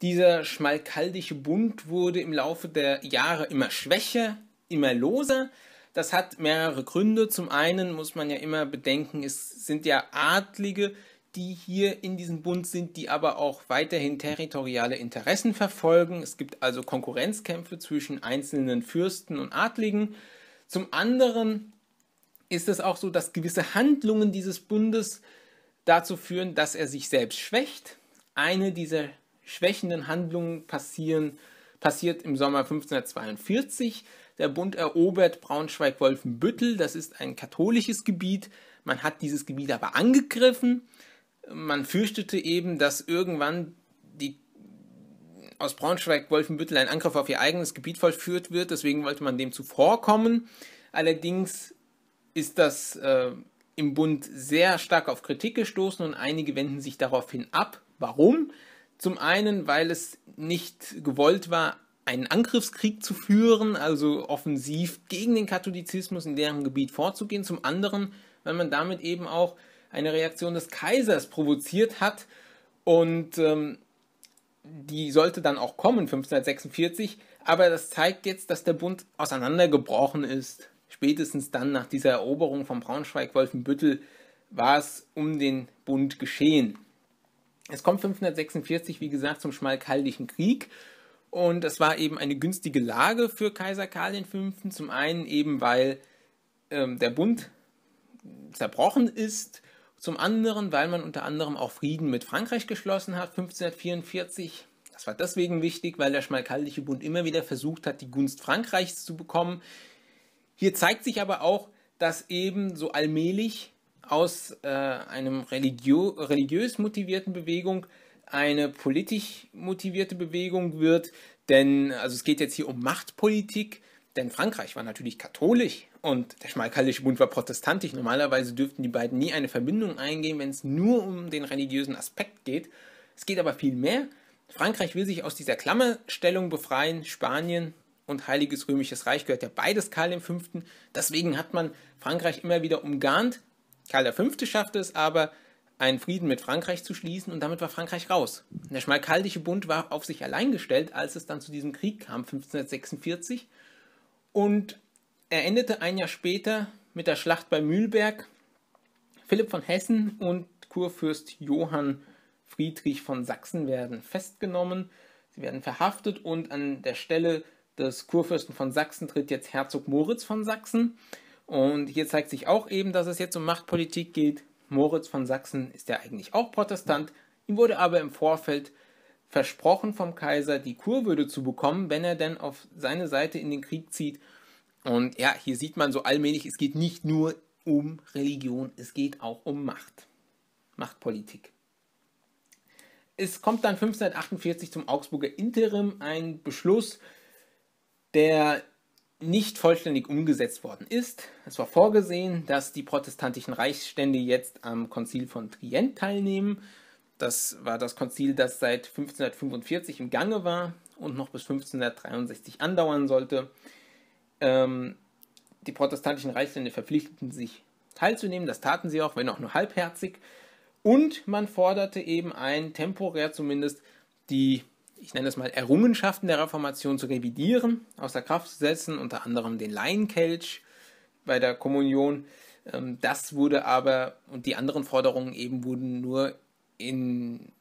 Dieser schmalkaldische Bund wurde im Laufe der Jahre immer schwächer, immer loser. Das hat mehrere Gründe. Zum einen muss man ja immer bedenken, es sind ja Adlige, die hier in diesem Bund sind, die aber auch weiterhin territoriale Interessen verfolgen. Es gibt also Konkurrenzkämpfe zwischen einzelnen Fürsten und Adligen. Zum anderen ist es auch so, dass gewisse Handlungen dieses Bundes dazu führen, dass er sich selbst schwächt. Eine dieser schwächenden Handlungen passieren, passiert im Sommer 1542. Der Bund erobert Braunschweig-Wolfenbüttel, das ist ein katholisches Gebiet. Man hat dieses Gebiet aber angegriffen. Man fürchtete eben, dass irgendwann die aus Braunschweig-Wolfenbüttel ein Angriff auf ihr eigenes Gebiet vollführt wird. Deswegen wollte man dem zuvorkommen. Allerdings ist das äh, im Bund sehr stark auf Kritik gestoßen und einige wenden sich daraufhin ab. Warum? Zum einen, weil es nicht gewollt war, einen Angriffskrieg zu führen, also offensiv gegen den Katholizismus in deren Gebiet vorzugehen. Zum anderen, weil man damit eben auch eine Reaktion des Kaisers provoziert hat und ähm, die sollte dann auch kommen 1546, aber das zeigt jetzt, dass der Bund auseinandergebrochen ist. Spätestens dann nach dieser Eroberung von Braunschweig-Wolfenbüttel war es um den Bund geschehen. Es kommt 546, wie gesagt, zum Schmalkaldischen Krieg. Und das war eben eine günstige Lage für Kaiser Karl V. Zum einen eben, weil ähm, der Bund zerbrochen ist. Zum anderen, weil man unter anderem auch Frieden mit Frankreich geschlossen hat, 1544. Das war deswegen wichtig, weil der Schmalkaldische Bund immer wieder versucht hat, die Gunst Frankreichs zu bekommen. Hier zeigt sich aber auch, dass eben so allmählich aus äh, einem religiö religiös motivierten Bewegung eine politisch motivierte Bewegung wird, denn also es geht jetzt hier um Machtpolitik, denn Frankreich war natürlich katholisch und der Schmalkaldische Bund war protestantisch. Normalerweise dürften die beiden nie eine Verbindung eingehen, wenn es nur um den religiösen Aspekt geht. Es geht aber viel mehr. Frankreich will sich aus dieser Klammerstellung befreien. Spanien und Heiliges Römisches Reich gehört ja beides Karl V. Deswegen hat man Frankreich immer wieder umgarnt Karl V. schaffte es aber, einen Frieden mit Frankreich zu schließen und damit war Frankreich raus. Der Schmalkaldische Bund war auf sich allein gestellt, als es dann zu diesem Krieg kam, 1546. Und er endete ein Jahr später mit der Schlacht bei Mühlberg. Philipp von Hessen und Kurfürst Johann Friedrich von Sachsen werden festgenommen. Sie werden verhaftet und an der Stelle des Kurfürsten von Sachsen tritt jetzt Herzog Moritz von Sachsen und hier zeigt sich auch eben, dass es jetzt um Machtpolitik geht. Moritz von Sachsen ist ja eigentlich auch Protestant. Ihm wurde aber im Vorfeld versprochen vom Kaiser, die Kurwürde zu bekommen, wenn er denn auf seine Seite in den Krieg zieht. Und ja, hier sieht man so allmählich, es geht nicht nur um Religion, es geht auch um Macht. Machtpolitik. Es kommt dann 1548 zum Augsburger Interim ein Beschluss, der nicht vollständig umgesetzt worden ist. Es war vorgesehen, dass die protestantischen Reichsstände jetzt am Konzil von Trient teilnehmen. Das war das Konzil, das seit 1545 im Gange war und noch bis 1563 andauern sollte. Ähm, die protestantischen Reichsstände verpflichteten sich teilzunehmen, das taten sie auch, wenn auch nur halbherzig. Und man forderte eben ein, temporär zumindest, die ich nenne es mal, Errungenschaften der Reformation zu revidieren, außer Kraft zu setzen, unter anderem den Laienkelch bei der Kommunion. Ähm, das wurde aber, und die anderen Forderungen eben wurden nur in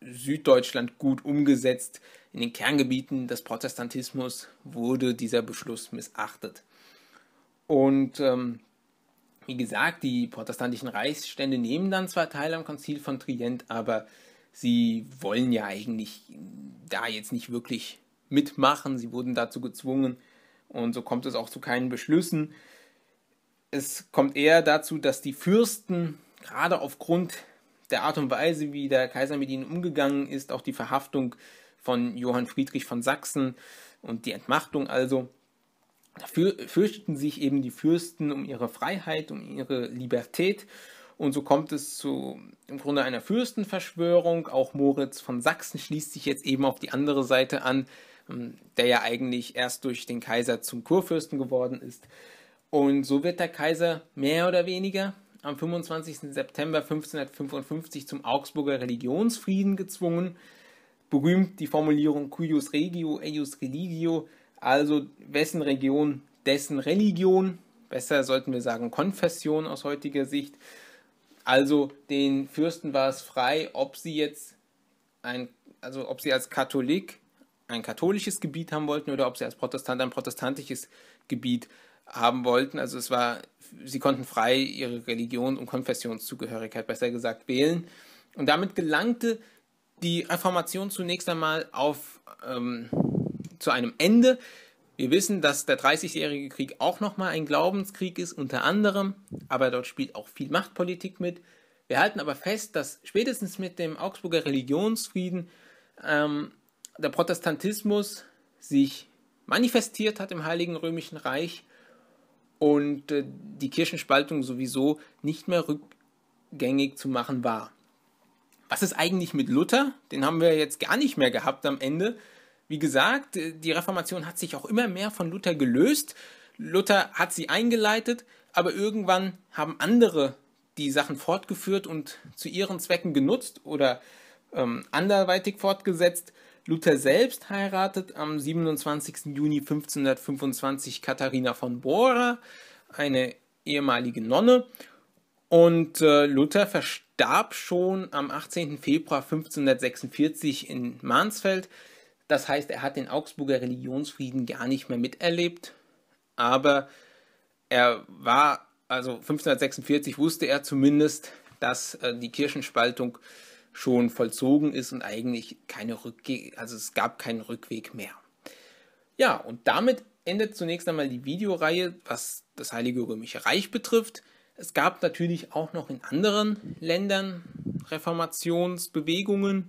Süddeutschland gut umgesetzt. In den Kerngebieten des Protestantismus wurde dieser Beschluss missachtet. Und ähm, wie gesagt, die protestantischen Reichsstände nehmen dann zwar teil am Konzil von Trient, aber sie wollen ja eigentlich da jetzt nicht wirklich mitmachen. Sie wurden dazu gezwungen und so kommt es auch zu keinen Beschlüssen. Es kommt eher dazu, dass die Fürsten gerade aufgrund der Art und Weise, wie der Kaiser mit ihnen umgegangen ist, auch die Verhaftung von Johann Friedrich von Sachsen und die Entmachtung also, dafür fürchten sich eben die Fürsten um ihre Freiheit, um ihre Libertät und so kommt es zu im Grunde einer Fürstenverschwörung. Auch Moritz von Sachsen schließt sich jetzt eben auf die andere Seite an, ähm, der ja eigentlich erst durch den Kaiser zum Kurfürsten geworden ist. Und so wird der Kaiser mehr oder weniger am 25. September 1555 zum Augsburger Religionsfrieden gezwungen. Berühmt die Formulierung cuius regio, eius religio, also wessen Region, dessen Religion. Besser sollten wir sagen Konfession aus heutiger Sicht. Also den Fürsten war es frei, ob sie jetzt ein, also ob sie als Katholik ein katholisches Gebiet haben wollten oder ob sie als Protestant ein protestantisches Gebiet haben wollten. Also es war, sie konnten frei ihre Religion und Konfessionszugehörigkeit, besser gesagt, wählen. Und damit gelangte die Reformation zunächst einmal auf, ähm, zu einem Ende. Wir wissen, dass der Dreißigjährige Krieg auch nochmal ein Glaubenskrieg ist, unter anderem, aber dort spielt auch viel Machtpolitik mit. Wir halten aber fest, dass spätestens mit dem Augsburger Religionsfrieden ähm, der Protestantismus sich manifestiert hat im Heiligen Römischen Reich und äh, die Kirchenspaltung sowieso nicht mehr rückgängig zu machen war. Was ist eigentlich mit Luther? Den haben wir jetzt gar nicht mehr gehabt am Ende. Wie gesagt, äh, die Reformation hat sich auch immer mehr von Luther gelöst. Luther hat sie eingeleitet, aber irgendwann haben andere die Sachen fortgeführt und zu ihren Zwecken genutzt oder ähm, anderweitig fortgesetzt. Luther selbst heiratet am 27. Juni 1525 Katharina von Bora, eine ehemalige Nonne. Und äh, Luther verstarb schon am 18. Februar 1546 in Mansfeld. Das heißt, er hat den Augsburger Religionsfrieden gar nicht mehr miterlebt, aber er war, also 1546 wusste er zumindest, dass äh, die Kirchenspaltung schon vollzogen ist und eigentlich keine Rückge also es gab keinen Rückweg mehr. Ja, und damit endet zunächst einmal die Videoreihe, was das Heilige Römische Reich betrifft. Es gab natürlich auch noch in anderen Ländern Reformationsbewegungen,